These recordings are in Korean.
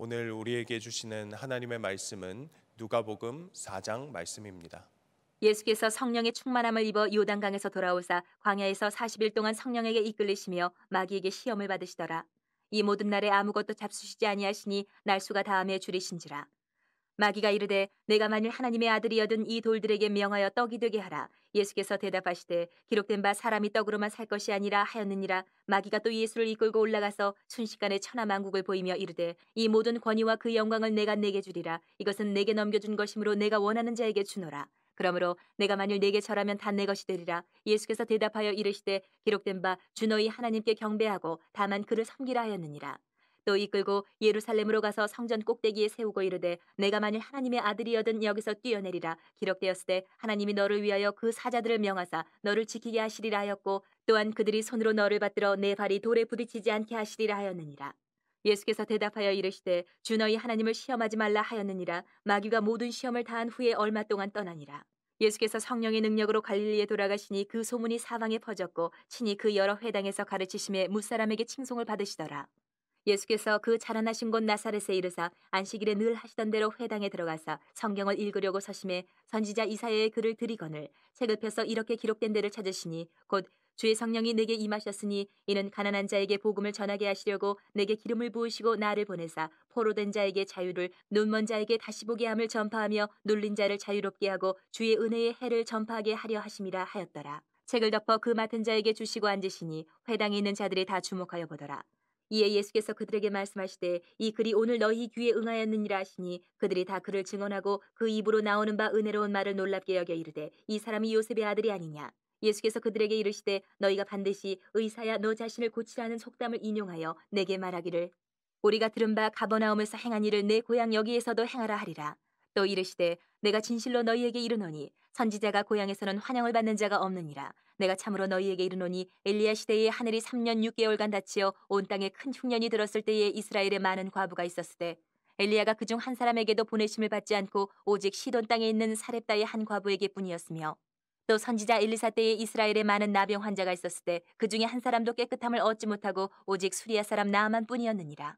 오늘 우리에게 주시는 하나님의 말씀은 누가복음 4장 말씀입니다. 예수께서 성령의 충만함을 입어 요단강에서 돌아오사 광야에서 40일 동안 성령에게 이끌리시며 마귀에게 시험을 받으시더라. 이 모든 날에 아무것도 잡수시지 아니하시니 날수가 다음에 줄이신지라. 마귀가 이르되 내가 만일 하나님의 아들이여든 이 돌들에게 명하여 떡이 되게 하라. 예수께서 대답하시되 기록된 바 사람이 떡으로만 살 것이 아니라 하였느니라 마귀가 또 예수를 이끌고 올라가서 순식간에 천하 만국을 보이며 이르되 이 모든 권위와 그 영광을 내가 내게 주리라 이것은 내게 넘겨준 것이므로 내가 원하는 자에게 주노라 그러므로 내가 만일 내게 절하면 다 내 것이 되리라 예수께서 대답하여 이르시되 기록된 바주 너희 하나님께 경배하고 다만 그를 섬기라 하였느니라 또 이끌고 예루살렘으로 가서 성전 꼭대기에 세우고 이르되 내가 만일 하나님의 아들이여든 여기서 뛰어내리라 기록되었을때 하나님이 너를 위하여 그 사자들을 명하사 너를 지키게 하시리라 하였고 또한 그들이 손으로 너를 받들어 내 발이 돌에 부딪히지 않게 하시리라 하였느니라 예수께서 대답하여 이르시되 주 너희 하나님을 시험하지 말라 하였느니라 마귀가 모든 시험을 다한 후에 얼마 동안 떠나니라 예수께서 성령의 능력으로 갈릴리에 돌아가시니 그 소문이 사방에 퍼졌고 친히 그 여러 회당에서 가르치심에 무사람에게 칭송을 받으시더라. 예수께서 그 자라나신 곳 나사렛에 이르사 안식일에 늘 하시던 대로 회당에 들어가서 성경을 읽으려고 서심해 선지자 이사야의 글을 들이거늘 책을 펴서 이렇게 기록된 데를 찾으시니 곧 주의 성령이 내게 임하셨으니 이는 가난한 자에게 복음을 전하게 하시려고 내게 기름을 부으시고 나를 보내사 포로된 자에게 자유를 눈먼 자에게 다시 보게 함을 전파하며 눌린 자를 자유롭게 하고 주의 은혜의 해를 전파하게 하려 하심이라 하였더라. 책을 덮어 그 맡은 자에게 주시고 앉으시니 회당에 있는 자들이 다 주목하여 보더라. 이에 예수께서 그들에게 말씀하시되 이 글이 오늘 너희 귀에 응하였느니라 하시니 그들이 다 그를 증언하고 그 입으로 나오는 바 은혜로운 말을 놀랍게 여겨 이르되 이 사람이 요셉의 아들이 아니냐 예수께서 그들에게 이르시되 너희가 반드시 의사야 너 자신을 고치라는 속담을 인용하여 내게 말하기를 우리가 들은 바 가버나움에서 행한 일을 내 고향 여기에서도 행하라 하리라 또 이르시되 내가 진실로 너희에게 이르노니 선지자가 고향에서는 환영을 받는 자가 없느니라 내가 참으로 너희에게 이르노니 엘리야 시대에 하늘이 3년 6개월간 닫히어 온 땅에 큰 흉년이 들었을 때에 이스라엘에 많은 과부가 있었으되 엘리야가 그 중 한 사람에게도 보내심을 받지 않고 오직 시돈 땅에 있는 사렙다의 한 과부에게 뿐이었으며 또 선지자 엘리사 때에 이스라엘에 많은 나병 환자가 있었을 때 그 중에 한 사람도 깨끗함을 얻지 못하고 오직 수리아 사람 나아만 뿐이었느니라.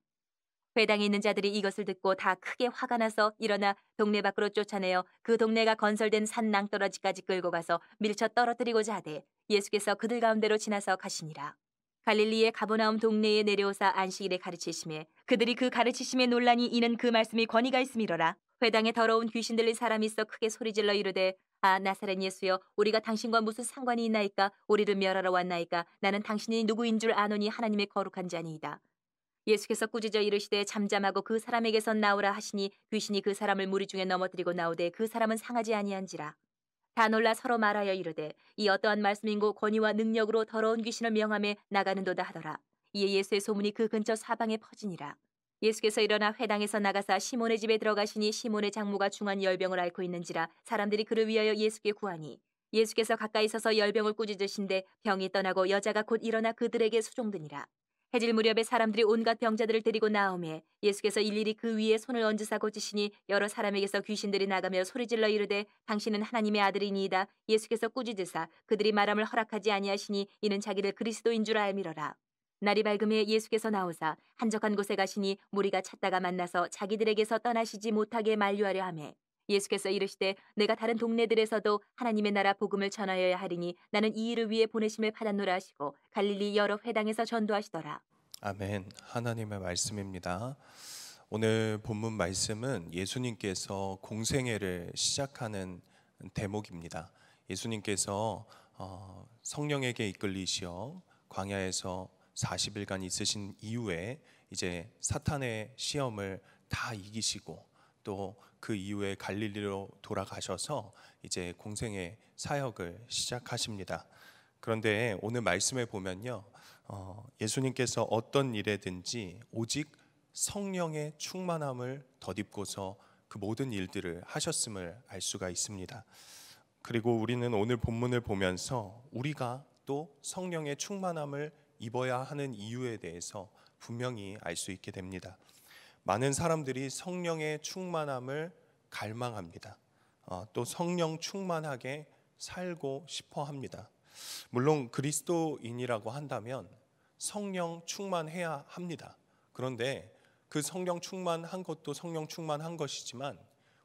회당에 있는 자들이 이것을 듣고 다 크게 화가 나서 일어나 동네 밖으로 쫓아내어 그 동네가 건설된 산낭떨어지까지 끌고 가서 밀쳐 떨어뜨리고자 하되 예수께서 그들 가운데로 지나서 가시니라. 갈릴리의 가보나움 동네에 내려오사 안식일에 가르치심에 그들이 그 가르치심에 논란이 이는 그 말씀이 권위가 있음이로라. 회당에 더러운 귀신 들린 사람이 있어 크게 소리질러 이르되 아 나사렛 예수여 우리가 당신과 무슨 상관이 있나이까 우리를 멸하러 왔나이까 나는 당신이 누구인 줄 아노니 하나님의 거룩한 자니이다. 예수께서 꾸짖어 이르시되 잠잠하고 그사람에게서 나오라 하시니 귀신이 그 사람을 무리 중에 넘어뜨리고 나오되 그 사람은 상하지 아니한지라. 다 놀라 서로 말하여 이르되 이 어떠한 말씀인고 권위와 능력으로 더러운 귀신을 명함에 나가는도다 하더라. 이에 예수의 소문이 그 근처 사방에 퍼지니라. 예수께서 일어나 회당에서 나가사 시몬의 집에 들어가시니 시몬의 장모가 중한 열병을 앓고 있는지라 사람들이 그를 위하여 예수께 구하니 예수께서 가까이 서서 열병을 꾸짖으신데 병이 떠나고 여자가 곧 일어나 그들에게 수종드니라. 해질 무렵에 사람들이 온갖 병자들을 데리고 나오매 예수께서 일일이 그 위에 손을 얹으사 고치시니 여러 사람에게서 귀신들이 나가며 소리질러 이르되 당신은 하나님의 아들이니이다 예수께서 꾸짖으사 그들이 말함을 허락하지 아니하시니 이는 자기를 그리스도인 줄 알미러라 날이 밝음에 예수께서 나오사 한적한 곳에 가시니 무리가 찾다가 만나서 자기들에게서 떠나시지 못하게 만류하려 함에 예수께서 이르시되 내가 다른 동네들에서도 하나님의 나라 복음을 전하여야 하리니 나는 이 일을 위해 보내심을 받았노라 하시고 갈릴리 여러 회당에서 전도하시더라. 아멘. 하나님의 말씀입니다. 오늘 본문 말씀은 예수님께서 공생애를 시작하는 대목입니다. 예수님께서 어, 성령에게 이끌리시어 광야에서 40일간 있으신 이후에 이제 사탄의 시험을 다 이기시고 또그 이후에 갈릴리로 돌아가셔서 이제 공생의 사역을 시작하십니다. 그런데 오늘 말씀에 보면요, 어, 예수님께서 어떤 일에든지 오직 성령의 충만함을 덧입고서 그 모든 일들을 하셨음을 알 수가 있습니다. 그리고 우리는 오늘 본문을 보면서 우리가 또 성령의 충만함을 입어야 하는 이유에 대해서 분명히 알 수 있게 됩니다. 많은 사람들이 성령의 충만함을 갈망합니다. 어, 또 성령 충만하게 살고 싶어 합니다. 물론 그리스도인이라고 한다면 성령 충만해야 합니다. 그런데 그 성령 충만한 것도 성령 충만한 것이지만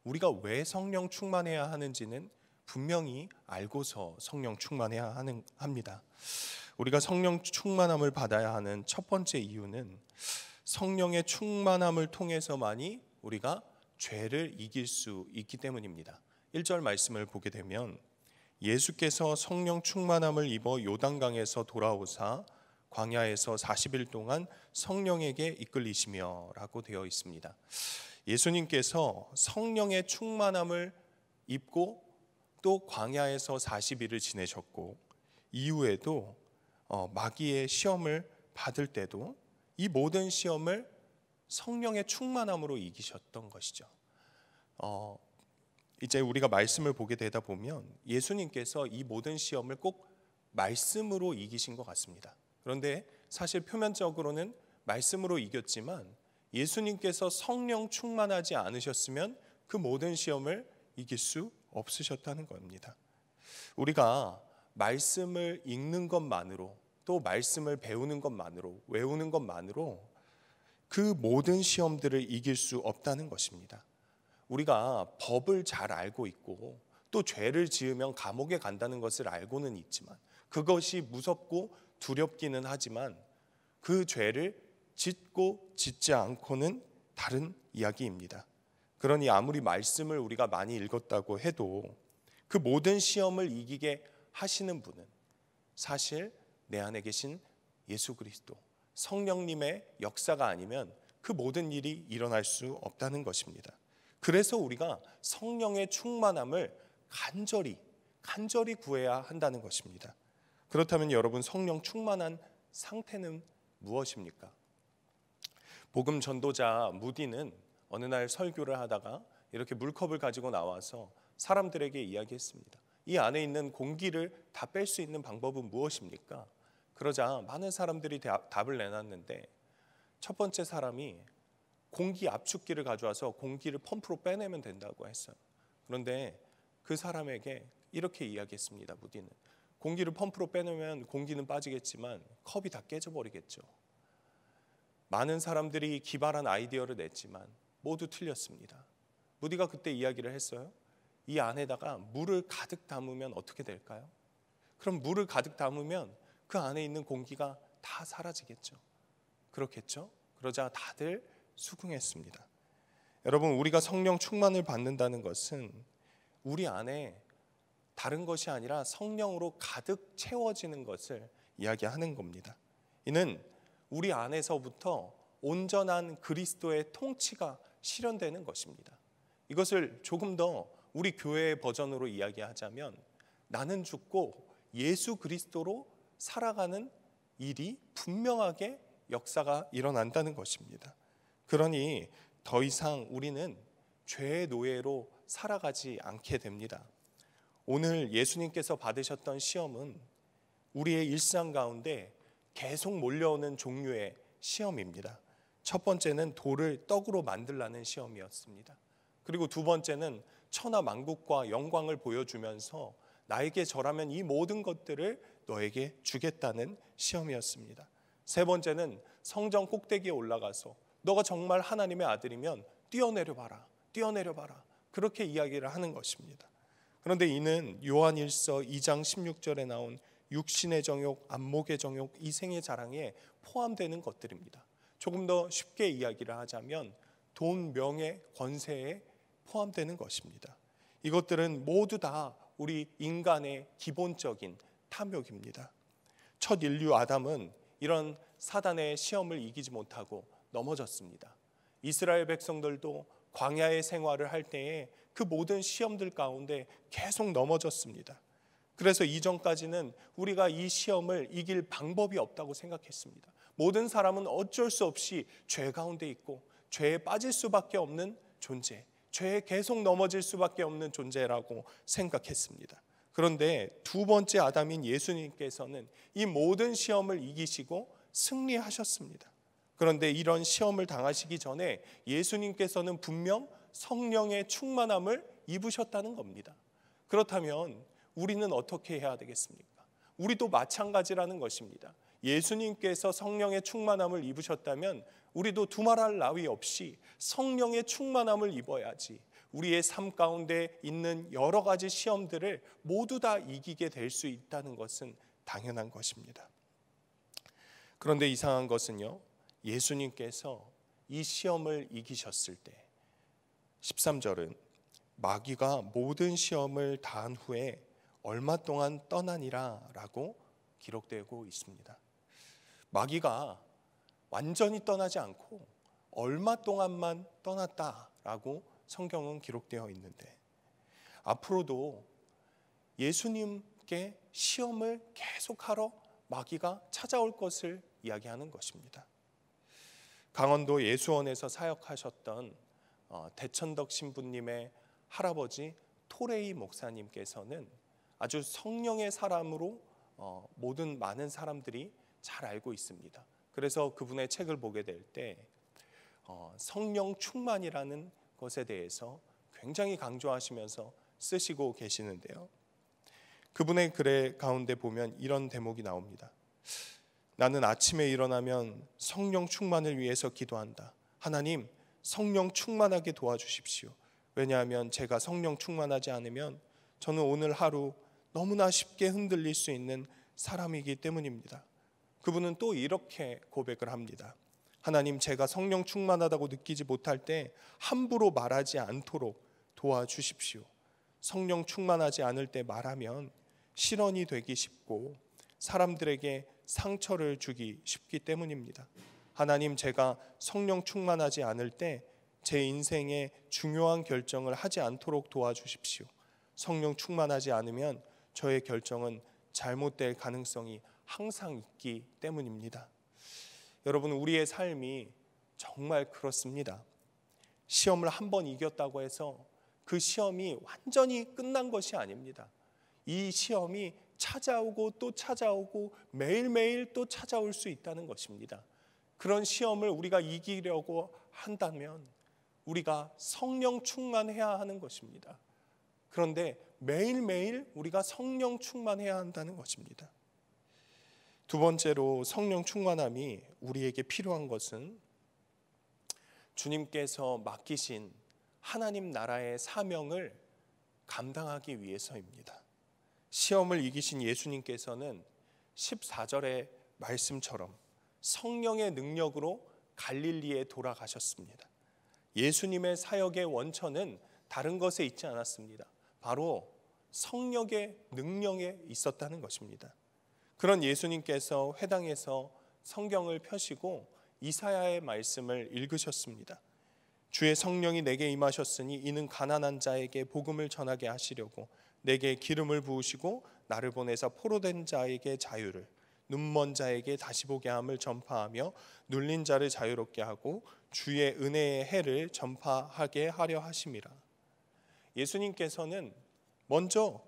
우리가 왜 성령 충만해야 하는지는 분명히 알고서 성령 충만해야 하는 합니다. 우리가 성령 충만함을 받아야 하는 첫 번째 이유는 성령의 충만함을 통해서만이 우리가 죄를 이길 수 있기 때문입니다. 1절 말씀을 보게 되면 예수께서 성령 충만함을 입어 요단강에서 돌아오사 광야에서 40일 동안 성령에게 이끌리시며라고 되어 있습니다. 예수님께서 성령의 충만함을 입고 또 광야에서 40일을 지내셨고 이후에도 어, 마귀의 시험을 받을 때도 이 모든 시험을 성령의 충만함으로 이기셨던 것이죠. 어, 이제 우리가 말씀을 보게 되다 보면 예수님께서 이 모든 시험을 꼭 말씀으로 이기신 것 같습니다. 그런데 사실 표면적으로는 말씀으로 이겼지만 예수님께서 성령 충만하지 않으셨으면 그 모든 시험을 이길 수 없으셨다는 겁니다. 우리가 말씀을 읽는 것만으로 또 말씀을 배우는 것만으로 외우는 것만으로 그 모든 시험들을 이길 수 없다는 것입니다. 우리가 법을 잘 알고 있고 또 죄를 지으면 감옥에 간다는 것을 알고는 있지만 그것이 무섭고 두렵기는 하지만 그 죄를 짓고 짓지 않고는 다른 이야기입니다. 그러니 아무리 말씀을 우리가 많이 읽었다고 해도 그 모든 시험을 이기게 하시는 분은 사실 내 안에 계신 예수 그리스도 성령님의 역사가 아니면 그 모든 일이 일어날 수 없다는 것입니다. 그래서 우리가 성령의 충만함을 간절히 간절히 구해야 한다는 것입니다. 그렇다면 여러분 성령 충만한 상태는 무엇입니까? 복음 전도자 무디는 어느 날 설교를 하다가 이렇게 물컵을 가지고 나와서 사람들에게 이야기했습니다. 이 안에 있는 공기를 다 뺄 수 있는 방법은 무엇입니까? 그러자 많은 사람들이 답을 내놨는데 첫 번째 사람이 공기 압축기를 가져와서 공기를 펌프로 빼내면 된다고 했어요. 그런데 그 사람에게 이렇게 이야기했습니다. 무디는 공기를 펌프로 빼내면 공기는 빠지겠지만 컵이 다 깨져버리겠죠. 많은 사람들이 기발한 아이디어를 냈지만 모두 틀렸습니다. 무디가 그때 이야기를 했어요. 이 안에다가 물을 가득 담으면 어떻게 될까요? 그럼 물을 가득 담으면 그 안에 있는 공기가 다 사라지겠죠. 그렇겠죠? 그러자 다들 수긍했습니다. 여러분, 우리가 성령 충만을 받는다는 것은 우리 안에 다른 것이 아니라 성령으로 가득 채워지는 것을 이야기하는 겁니다. 이는 우리 안에서부터 온전한 그리스도의 통치가 실현되는 것입니다. 이것을 조금 더 우리 교회의 버전으로 이야기하자면 나는 죽고 예수 그리스도로 살아가는 일이 분명하게 역사가 일어난다는 것입니다. 그러니 더 이상 우리는 죄의 노예로 살아가지 않게 됩니다. 오늘 예수님께서 받으셨던 시험은 우리의 일상 가운데 계속 몰려오는 종류의 시험입니다. 첫 번째는 돌을 떡으로 만들라는 시험이었습니다. 그리고 두 번째는 천하 만국과 영광을 보여주면서 나에게 저라면 이 모든 것들을 너에게 주겠다는 시험이었습니다. 세 번째는 성전 꼭대기에 올라가서 너가 정말 하나님의 아들이면 뛰어내려 봐라. 뛰어내려 봐라. 그렇게 이야기를 하는 것입니다. 그런데 이는 요한일서 2장 16절에 나온 육신의 정욕, 안목의 정욕, 이생의 자랑에 포함되는 것들입니다. 조금 더 쉽게 이야기를 하자면 돈, 명예, 권세에 포함되는 것입니다. 이것들은 모두 다 우리 인간의 기본적인 탐욕입니다. 첫 인류 아담은 이런 사단의 시험을 이기지 못하고 넘어졌습니다. 이스라엘 백성들도 광야의 생활을 할 때에 그 모든 시험들 가운데 계속 넘어졌습니다. 그래서 이전까지는 우리가 이 시험을 이길 방법이 없다고 생각했습니다. 모든 사람은 어쩔 수 없이 죄 가운데 있고 죄에 빠질 수밖에 없는 존재, 죄에 계속 넘어질 수밖에 없는 존재라고 생각했습니다. 그런데 두 번째 아담인 예수님께서는 이 모든 시험을 이기시고 승리하셨습니다. 그런데 이런 시험을 당하시기 전에 예수님께서는 분명 성령의 충만함을 입으셨다는 겁니다. 그렇다면 우리는 어떻게 해야 되겠습니까? 우리도 마찬가지라는 것입니다. 예수님께서 성령의 충만함을 입으셨다면 우리도 두말할 나위 없이 성령의 충만함을 입어야지 우리의 삶 가운데 있는 여러 가지 시험들을 모두 다 이기게 될 수 있다는 것은 당연한 것입니다. 그런데 이상한 것은요. 예수님께서 이 시험을 이기셨을 때 13절은 마귀가 모든 시험을 다한 후에 얼마 동안 떠나니라라고 기록되고 있습니다. 마귀가 완전히 떠나지 않고 얼마 동안만 떠났다라고 성경은 기록되어 있는데 앞으로도 예수님께 시험을 계속하러 마귀가 찾아올 것을 이야기하는 것입니다. 강원도 예수원에서 사역하셨던 어, 대천덕 신부님의 할아버지 토레이 목사님께서는 아주 성령의 사람으로 어, 모든 많은 사람들이 잘 알고 있습니다. 그래서 그분의 책을 보게 될때 어, 성령 충만이라는 것에 대해서 굉장히 강조하시면서 쓰시고 계시는데요. 그분의 글의 가운데 보면 이런 대목이 나옵니다. 나는 아침에 일어나면 성령 충만을 위해서 기도한다. 하나님, 성령 충만하게 도와주십시오. 왜냐하면 제가 성령 충만하지 않으면 저는 오늘 하루 너무나 쉽게 흔들릴 수 있는 사람이기 때문입니다. 그분은 또 이렇게 고백을 합니다. 하나님 제가 성령 충만하다고 느끼지 못할 때 함부로 말하지 않도록 도와주십시오. 성령 충만하지 않을 때 말하면 실언이 되기 쉽고 사람들에게 상처를 주기 쉽기 때문입니다. 하나님 제가 성령 충만하지 않을 때 제 인생에 중요한 결정을 하지 않도록 도와주십시오. 성령 충만하지 않으면 저의 결정은 잘못될 가능성이 항상 있기 때문입니다. 여러분 우리의 삶이 정말 그렇습니다. 시험을 한 번 이겼다고 해서 그 시험이 완전히 끝난 것이 아닙니다. 이 시험이 찾아오고 또 찾아오고 매일매일 또 찾아올 수 있다는 것입니다. 그런 시험을 우리가 이기려고 한다면 우리가 성령 충만해야 하는 것입니다. 그런데 매일매일 우리가 성령 충만해야 한다는 것입니다. 두 번째로 성령 충만함이 우리에게 필요한 것은 주님께서 맡기신 하나님 나라의 사명을 감당하기 위해서입니다. 시험을 이기신 예수님께서는 14절의 말씀처럼 성령의 능력으로 갈릴리에 돌아가셨습니다. 예수님의 사역의 원천은 다른 것에 있지 않았습니다. 바로 성령의 능력에 있었다는 것입니다. 그런 예수님께서 회당에서 성경을 펴시고 이사야의 말씀을 읽으셨습니다. 주의 성령이 내게 임하셨으니 이는 가난한 자에게 복음을 전하게 하시려고 내게 기름을 부으시고 나를 보내서 포로된 자에게 자유를 눈먼 자에게 다시 보게 함을 전파하며 눌린 자를 자유롭게 하고 주의 은혜의 해를 전파하게 하려 하심이라. 예수님께서는 먼저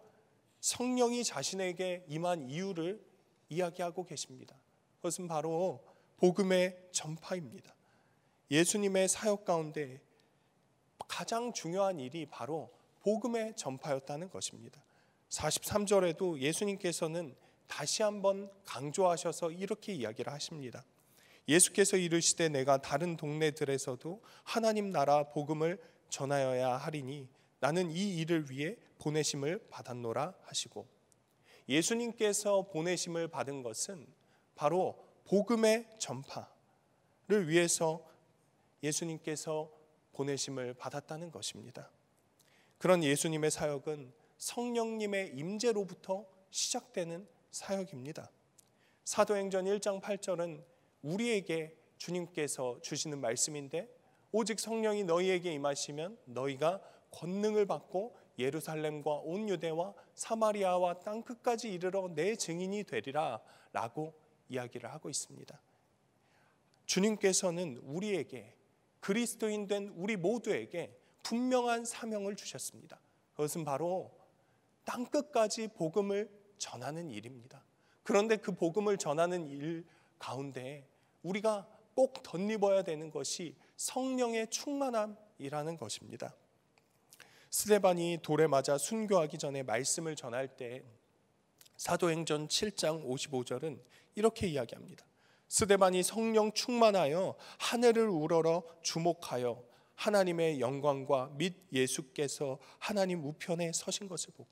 성령이 자신에게 임한 이유를 이야기하고 계십니다. 그것은 바로 복음의 전파입니다. 예수님의 사역 가운데 가장 중요한 일이 바로 복음의 전파였다는 것입니다. 43절에도 예수님께서는 다시 한번 강조하셔서 이렇게 이야기를 하십니다. 예수께서 이르시되 내가 다른 동네들에서도 하나님 나라 복음을 전하여야 하리니 나는 이 일을 위해 보내심을 받았노라 하시고 예수님께서 보내심을 받은 것은 바로 복음의 전파를 위해서 예수님께서 보내심을 받았다는 것입니다. 그런 예수님의 사역은 성령님의 임재로부터 시작되는 사역입니다. 사도행전 1장 8절은 우리에게 주님께서 주시는 말씀인데 오직 성령이 너희에게 임하시면 너희가 권능을 받고 예루살렘과 온 유대와 사마리아와 땅 끝까지 이르러 내 증인이 되리라라고 이야기를 하고 있습니다. 주님께서는 우리에게 그리스도인 된 우리 모두에게 분명한 사명을 주셨습니다. 그것은 바로 땅 끝까지 복음을 전하는 일입니다. 그런데 그 복음을 전하는 일 가운데 우리가 꼭 덧입어야 되는 것이 성령의 충만함이라는 것입니다. 스데반이 돌에 맞아 순교하기 전에 말씀을 전할 때 사도행전 7장 55절은 이렇게 이야기합니다. 스데반이 성령 충만하여 하늘을 우러러 주목하여 하나님의 영광과 및 예수께서 하나님 우편에 서신 것을 보고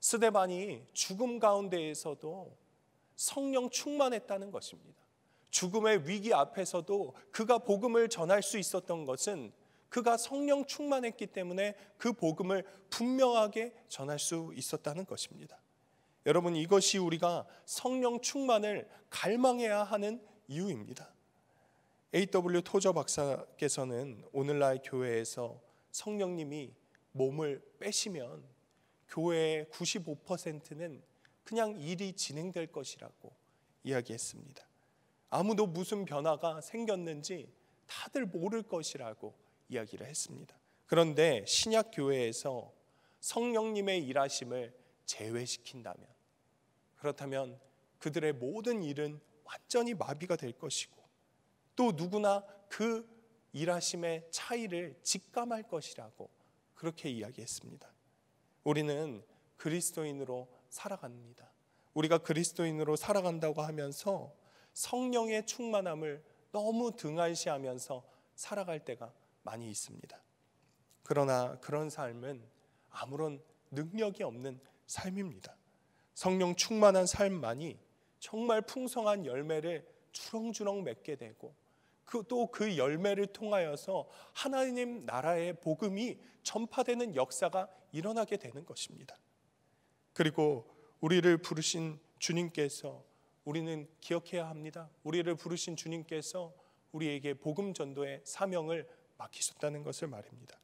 스데반이 죽음 가운데에서도 성령 충만했다는 것입니다. 죽음의 위기 앞에서도 그가 복음을 전할 수 있었던 것은 그가 성령 충만했기 때문에 그 복음을 분명하게 전할 수 있었다는 것입니다. 여러분 이것이 우리가 성령 충만을 갈망해야 하는 이유입니다. A.W. 토저 박사께서는 오늘날 교회에서 성령님이 몸을 빼시면 교회의 95%는 그냥 일이 진행될 것이라고 이야기했습니다. 아무도 무슨 변화가 생겼는지 다들 모를 것이라고 이야기를 했습니다. 그런데 신약 교회에서 성령님의 일하심을 제외시킨다면 그렇다면 그들의 모든 일은 완전히 마비가 될 것이고 또 누구나 그 일하심의 차이를 직감할 것이라고 그렇게 이야기했습니다. 우리는 그리스도인으로 살아갑니다. 우리가 그리스도인으로 살아간다고 하면서 성령의 충만함을 너무 등한시하면서 살아갈 때가 많이 있습니다. 그러나 그런 삶은 아무런 능력이 없는 삶입니다. 성령 충만한 삶만이 정말 풍성한 열매를 주렁주렁 맺게 되고 또그 그 열매를 통하여서 하나님 나라의 복음이 전파되는 역사가 일어나게 되는 것입니다. 그리고 우리를 부르신 주님께서 우리는 기억해야 합니다. 우리를 부르신 주님께서 우리에게 복음 전도의 사명을 맡기셨다는 것을 말입니다.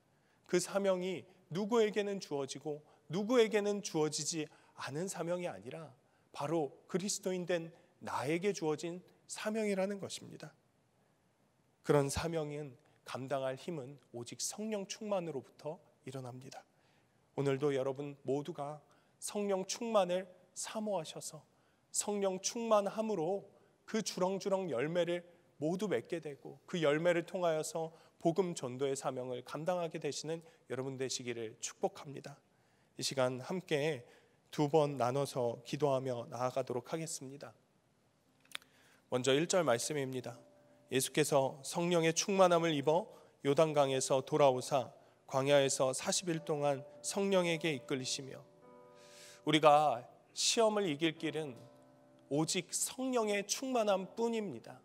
그 사명이 누구에게는 주어지고 누구에게는 주어지지 않은 사명이 아니라 바로 그리스도인 된 나에게 주어진 사명이라는 것입니다. 그런 사명은 감당할 힘은 오직 성령 충만으로부터 일어납니다. 오늘도 여러분 모두가 성령 충만을 사모하셔서 성령 충만함으로 그 주렁주렁 열매를 모두 맺게 되고 그 열매를 통하여서 복음 전도의 사명을 감당하게 되시는 여러분 되시기를 축복합니다. 이 시간 함께 두 번 나눠서 기도하며 나아가도록 하겠습니다. 먼저 1절 말씀입니다. 예수께서 성령의 충만함을 입어 요단강에서 돌아오사 광야에서 40일 동안 성령에게 이끌리시며 우리가 시험을 이길 길은 오직 성령의 충만함 뿐입니다.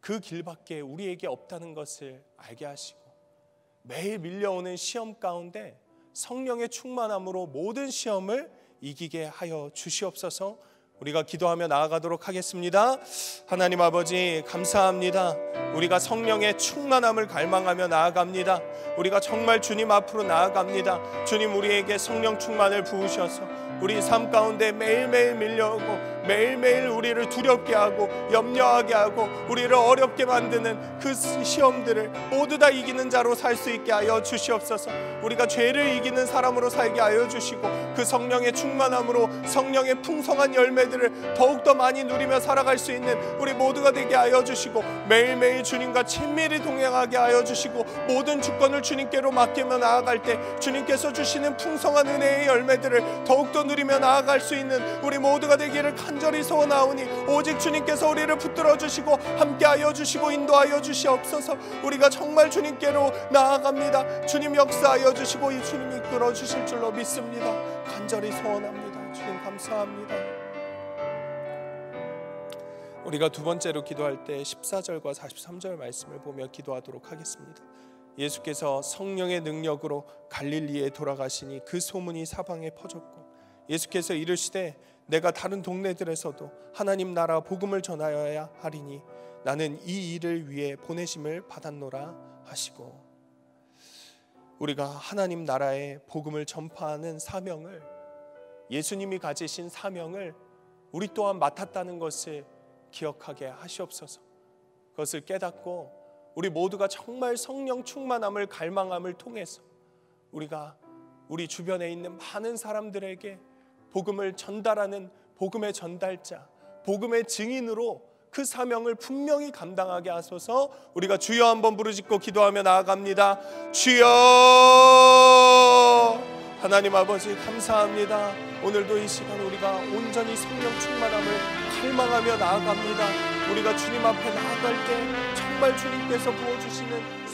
그 길밖에 우리에게 없다는 것을 알게 하시고 매일 밀려오는 시험 가운데 성령의 충만함으로 모든 시험을 이기게 하여 주시옵소서 우리가 기도하며 나아가도록 하겠습니다. 하나님 아버지, 감사합니다. 우리가 성령의 충만함을 갈망하며 나아갑니다. 우리가 정말 주님 앞으로 나아갑니다. 주님 우리에게 성령 충만을 부으셔서 우리 삶 가운데 매일매일 밀려오고 매일매일 우리를 두렵게 하고 염려하게 하고 우리를 어렵게 만드는 그 시험들을 모두 다 이기는 자로 살 수 있게 하여 주시옵소서. 우리가 죄를 이기는 사람으로 살게 하여 주시고 그 성령의 충만함으로 성령의 풍성한 열매들을 더욱더 많이 누리며 살아갈 수 있는 우리 모두가 되게 하여 주시고 매일매일 주님과 친밀히 동행하게 하여 주시고 모든 주권을 주님께로 맡기며 나아갈 때 주님께서 주시는 풍성한 은혜의 열매들을 더욱더 누리며 나아갈 수 있는 우리 모두가 되기를 간절히 소원하오니 오직 주님께서 우리를 붙들어 주시고 함께하여 주시고 인도하여 주시옵소서 우리가 정말 주님께로 나아갑니다 주님 역사하여 주시고 이 주님 이끌어 주실 줄로 믿습니다 간절히 소원합니다 주님 감사합니다 우리가 두 번째로 기도할 때 14절과 43절 말씀을 보며 기도하도록 하겠습니다. 예수께서 성령의 능력으로 갈릴리에 돌아가시니 그 소문이 사방에 퍼졌고 예수께서 이르시되 내가 다른 동네들에서도 하나님 나라 복음을 전하여야 하리니 나는 이 일을 위해 보내심을 받았노라 하시고 우리가 하나님 나라의 복음을 전파하는 사명을 예수님이 가지신 사명을 우리 또한 맡았다는 것을 기억하게 하시옵소서. 그것을 깨닫고 우리 모두가 정말 성령 충만함을 갈망함을 통해서 우리가 우리 주변에 있는 많은 사람들에게 복음을 전달하는 복음의 전달자, 복음의 증인으로 그 사명을 분명히 감당하게 하소서 우리가 주여 한번 부르짖고 기도하며 나아갑니다. 주여! 하나님 아버지 감사합니다. 오늘도 이 시간 우리가 온전히 성령 충만함을 갈망하며 나아갑니다. 우리가 주님 앞에 나아갈 때 정말 주님께서 부어주시는